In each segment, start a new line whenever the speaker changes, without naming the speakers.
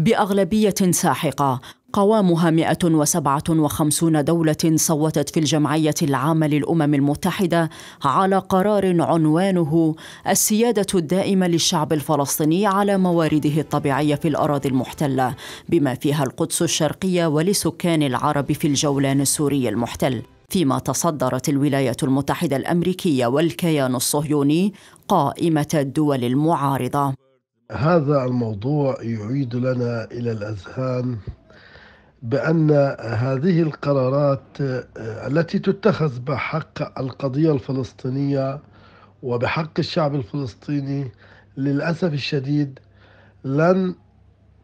بأغلبية ساحقة قوامها 157 دولة صوتت في الجمعية العامة للأمم المتحدة على قرار عنوانه السيادة الدائمة للشعب الفلسطيني على موارده الطبيعية في الأراضي المحتلة بما فيها القدس الشرقية ولسكان العرب في الجولان السوري المحتل فيما تصدرت الولايات المتحدة الأمريكية والكيان الصهيوني قائمة الدول المعارضة
هذا الموضوع يعيد لنا إلى الأذهان بأن هذه القرارات آه، التي تتخذ بحق القضية الفلسطينية وبحق الشعب الفلسطيني للأسف الشديد لن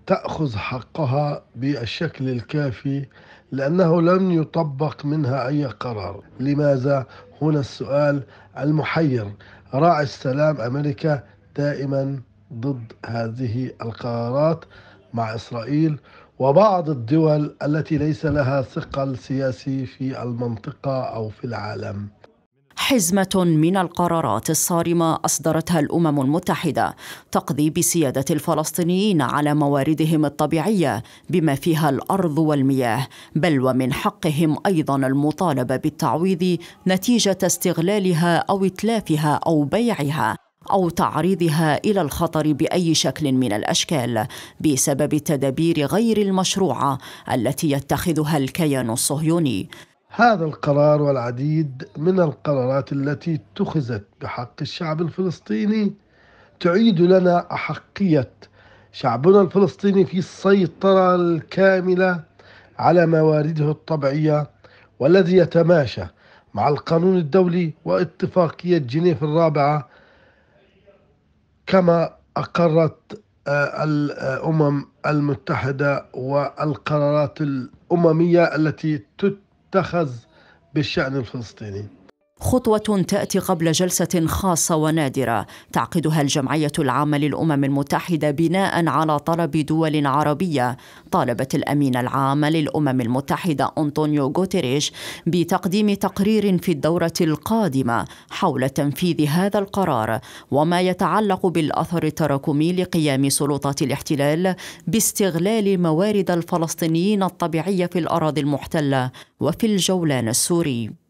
تأخذ حقها بالشكل الكافي لأنه لم يطبق منها أي قرار لماذا؟ هنا السؤال المحير راعي السلام أمريكا دائما ضد هذه القرارات مع إسرائيل وبعض الدول التي ليس لها ثقل سياسي في المنطقة أو في العالم
حزمة من القرارات الصارمة أصدرتها الأمم المتحدة تقضي بسيادة الفلسطينيين على مواردهم الطبيعية بما فيها الأرض والمياه، بل ومن حقهم أيضا المطالبة بالتعويض نتيجة استغلالها أو إتلافها أو بيعها أو تعريضها إلى الخطر بأي شكل من الأشكال بسبب التدابير غير المشروعة التي يتخذها الكيان الصهيوني
هذا القرار والعديد من القرارات التي اتخذت بحق الشعب الفلسطيني تعيد لنا أحقية شعبنا الفلسطيني في السيطرة الكاملة على موارده الطبيعية والذي يتماشى مع القانون الدولي واتفاقية جنيف الرابعة كما أقرت آه، الأمم آه، المتحدة والقرارات الأممية التي تتخذ بالشأن الفلسطيني
خطوة تأتي قبل جلسة خاصة ونادرة تعقدها الجمعية العامة للأمم المتحدة بناء على طلب دول عربية طالبت الأمين العام للأمم المتحدة أنطونيو غوتيريش بتقديم تقرير في الدورة القادمة حول تنفيذ هذا القرار وما يتعلق بالأثر التراكمي لقيام سلطات الاحتلال باستغلال موارد الفلسطينيين الطبيعية في الأراضي المحتلة وفي الجولان السوري